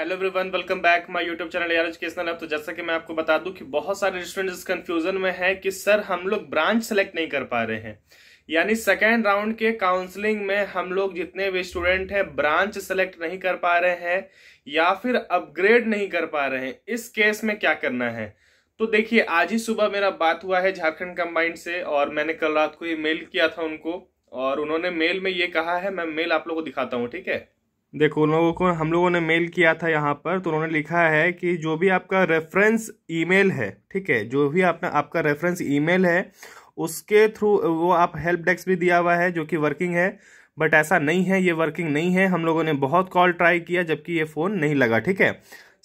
hello everyone welcome back my YouTube channel यार educational तो जैसा कि मैं आपको बता दूं कि बहुत सारे स्टूडेंट्स इस कंफ्यूजन में हैं कि सर हम लोग ब्रांच सेलेक्ट नहीं कर पा रहे हैं यानी सेकेंड राउंड के काउंसलिंग में हम लोग जितने भी स्टूडेंट हैं ब्रांच सेलेक्ट नहीं कर पा रहे हैं या फिर अपग्रेड नहीं कर पा रहे हैं इस केस में क्या करना है तो देखिए आज ही सुबह मेरा बात हुआ है झारखंड कंबाइंड से और मैंने कल रात को ये मेल किया था उनको और उन्होंने मेल में ये कहा है मैं मेल आप लोग को दिखाता हूँ ठीक है देखो उन लोगों को हम लोगों ने मेल किया था यहाँ पर तो उन्होंने लिखा है कि जो भी आपका रेफरेंस ईमेल है ठीक है जो भी आपने आपका रेफरेंस ईमेल है उसके थ्रू वो आप हेल्प डेस्क भी दिया हुआ है जो कि वर्किंग है बट ऐसा नहीं है ये वर्किंग नहीं है हम लोगों ने बहुत कॉल ट्राई किया जबकि ये फ़ोन नहीं लगा ठीक है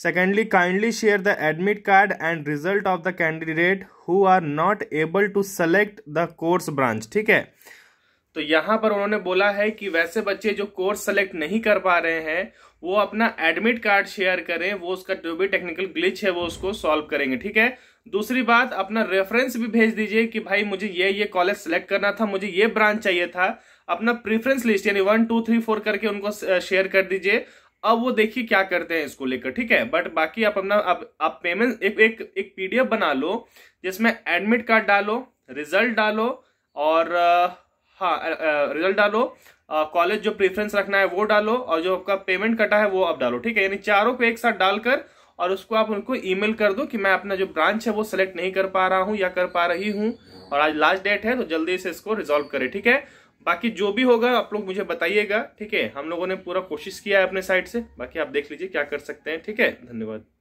secondly kindly share the admit card and result of the candidate who are not able to select the course branch ठीक है तो यहाँ पर उन्होंने बोला है कि वैसे बच्चे जो कोर्स सेलेक्ट नहीं कर पा रहे हैं वो अपना एडमिट कार्ड शेयर करें वो उसका जो भी टेक्निकल ग्लिच है वो उसको सॉल्व करेंगे ठीक है दूसरी बात अपना रेफरेंस भी भेज दीजिए कि भाई मुझे ये ये कॉलेज सेलेक्ट करना था मुझे ये ब्रांच चाहिए था अपना प्रिफरेंस लिस्ट यानी वन टू थ्री फोर करके उनको शेयर कर दीजिए अब वो देखिए क्या करते हैं इसको लेकर ठीक है बट बाकी आप अपना आप, आप पेमेंट एक एक एक पीडीएफ बना लो जिसमें एडमिट कार्ड डालो रिजल्ट डालो और रिजल्ट डालो कॉलेज जो प्रेफरेंस रखना है वो डालो और जो आपका पेमेंट कटा है वो आप डालो ठीक है यानी चारों को एक साथ डालकर और उसको आप उनको ईमेल कर दो कि मैं अपना जो ब्रांच है वो सेलेक्ट नहीं कर पा रहा हूँ या कर पा रही हूँ और आज लास्ट डेट है तो जल्दी से इसको रिजोल्व करें ठीक है बाकी जो भी होगा आप लोग मुझे बताइएगा ठीक है हम लोगों ने पूरा कोशिश किया है अपने साइड से बाकी आप देख लीजिए क्या कर सकते हैं ठीक है धन्यवाद